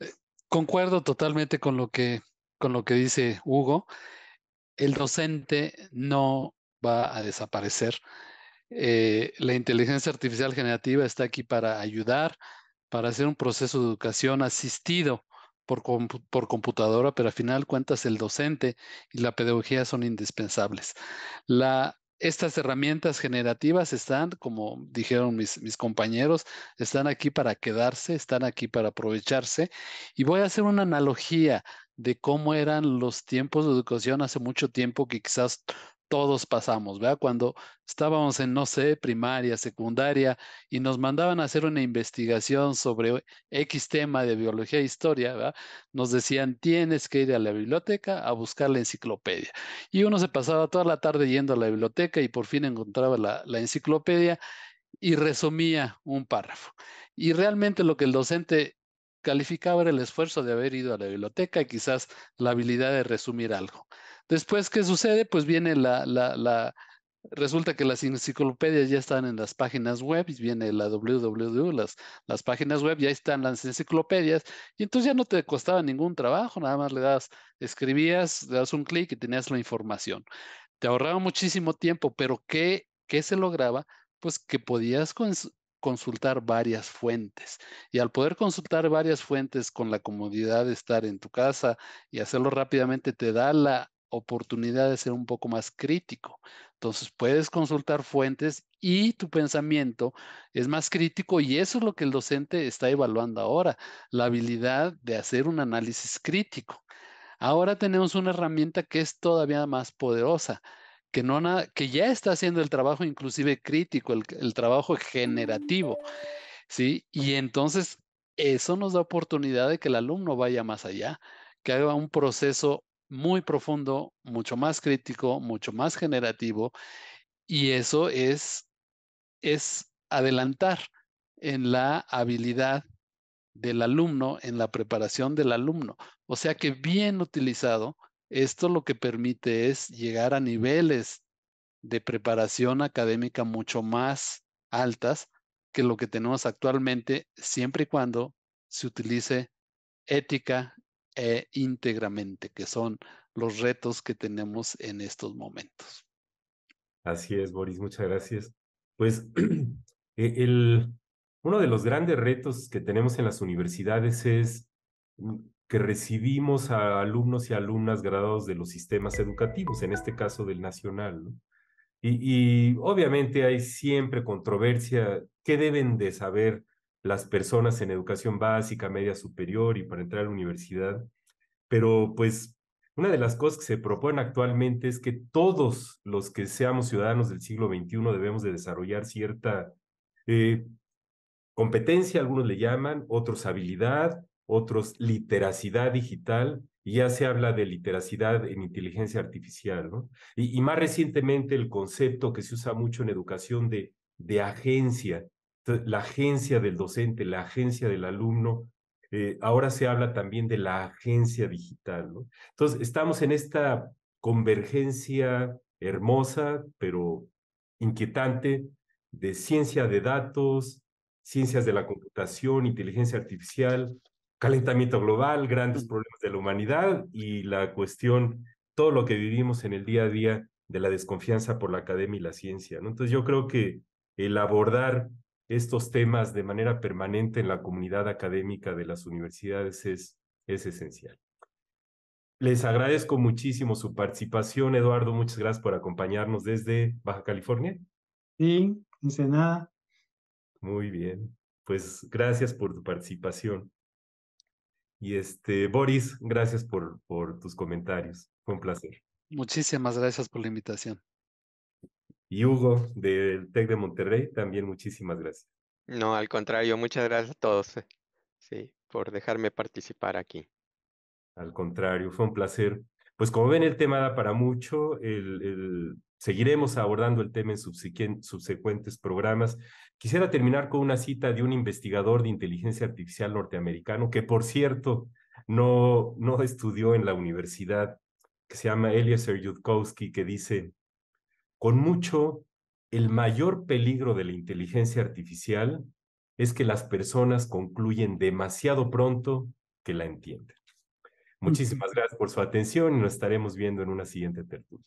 eh, concuerdo totalmente con lo que con lo que dice Hugo, el docente no va a desaparecer. Eh, la inteligencia artificial generativa está aquí para ayudar, para hacer un proceso de educación asistido por, por computadora, pero al final cuentas el docente y la pedagogía son indispensables. La estas herramientas generativas están, como dijeron mis, compañeros, están aquí para quedarse, están aquí para aprovecharse. Y voy a hacer una analogía de cómo eran los tiempos de educación hace mucho tiempo que quizás todos pasamos, ¿verdad? Cuando estábamos en, no sé, primaria, secundaria, y nos mandaban a hacer una investigación sobre X tema de biología e historia, ¿verdad? Nos decían, tienes que ir a la biblioteca a buscar la enciclopedia. Y uno se pasaba toda la tarde yendo a la biblioteca y por fin encontraba la enciclopedia y resumía un párrafo. Y realmente lo que el docente calificaba era el esfuerzo de haber ido a la biblioteca y quizás la habilidad de resumir algo. Después, ¿qué sucede? Pues viene la, resulta que las enciclopedias ya están en las páginas web, y viene la www, las, las páginas web, ya están las enciclopedias, y entonces ya no te costaba ningún trabajo, nada más le das, escribías, le das un clic y tenías la información. Te ahorraba muchísimo tiempo, pero ¿qué, qué se lograba? Pues que podías consultar varias fuentes. Y al poder consultar varias fuentes con la comodidad de estar en tu casa y hacerlo rápidamente, te da la oportunidad de ser un poco más crítico. Entonces puedes consultar fuentes y tu pensamiento es más crítico y eso es lo que el docente está evaluando ahora, la habilidad de hacer un análisis crítico. Ahora tenemos una herramienta que es todavía más poderosa, que, no nada, que ya está haciendo el trabajo inclusive crítico, el, trabajo generativo. ¿sí? Y entonces eso nos da oportunidad de que el alumno vaya más allá, que haga un proceso muy profundo, mucho más crítico, mucho más generativo, y eso es, es adelantar en la habilidad del alumno, en la preparación del alumno. O sea que bien utilizado, esto lo que permite es llegar a niveles de preparación académica mucho más altas que lo que tenemos actualmente, siempre y cuando se utilice ética e íntegramente, que son los retos que tenemos en estos momentos. Así es, Boris, muchas gracias. Pues e, uno de los grandes retos que tenemos en las universidades es mm, que recibimos a alumnos y alumnas graduados de los sistemas educativos, en este caso del nacional. Y, y, obviamente hay siempre controversia, ¿qué deben de saber las personas en educación básica, media superior y para entrar a la universidad. Pero pues una de las cosas que se proponen actualmente es que todos los que seamos ciudadanos del siglo XXI debemos de desarrollar cierta eh, competencia, algunos le llaman, otros habilidad, otros literacidad digital, y ya se habla de literacidad en inteligencia artificial, ¿no? Y, más recientemente el concepto que se usa mucho en educación de, de agencia, la agencia del docente, la agencia del alumno. Eh, ahora se habla también de la agencia digital. ¿no? Entonces, estamos en esta convergencia hermosa, pero inquietante, de ciencia de datos, ciencias de la computación, inteligencia artificial, calentamiento global, grandes mm. problemas de la humanidad y la cuestión, todo lo que vivimos en el día a día de la desconfianza por la academia y la ciencia. ¿no? Entonces yo creo que el abordar estos temas de manera permanente en la comunidad académica de las universidades es, es esencial. Les agradezco muchísimo su participación, Eduardo. Muchas gracias por acompañarnos desde Baja California. Sí, nada Muy bien. Pues gracias por tu participación. Y este, Boris, gracias por, por tus comentarios. Fue un placer. Muchísimas gracias por la invitación. Y Hugo, del TEC de Monterrey, también muchísimas gracias. No, al contrario, muchas gracias a todos eh, sí, por dejarme participar aquí. Al contrario, fue un placer. Pues como ven, el tema da para mucho. El, seguiremos abordando el tema en subsecuentes programas. Quisiera terminar con una cita de un investigador de inteligencia artificial norteamericano que, por cierto, no, no estudió en la universidad, que se llama Elias Yudkowsky, que dice, con mucho, el mayor peligro de la inteligencia artificial es que las personas concluyen demasiado pronto que la entienden. Muchísimas gracias por su atención y nos estaremos viendo en una siguiente tertulia.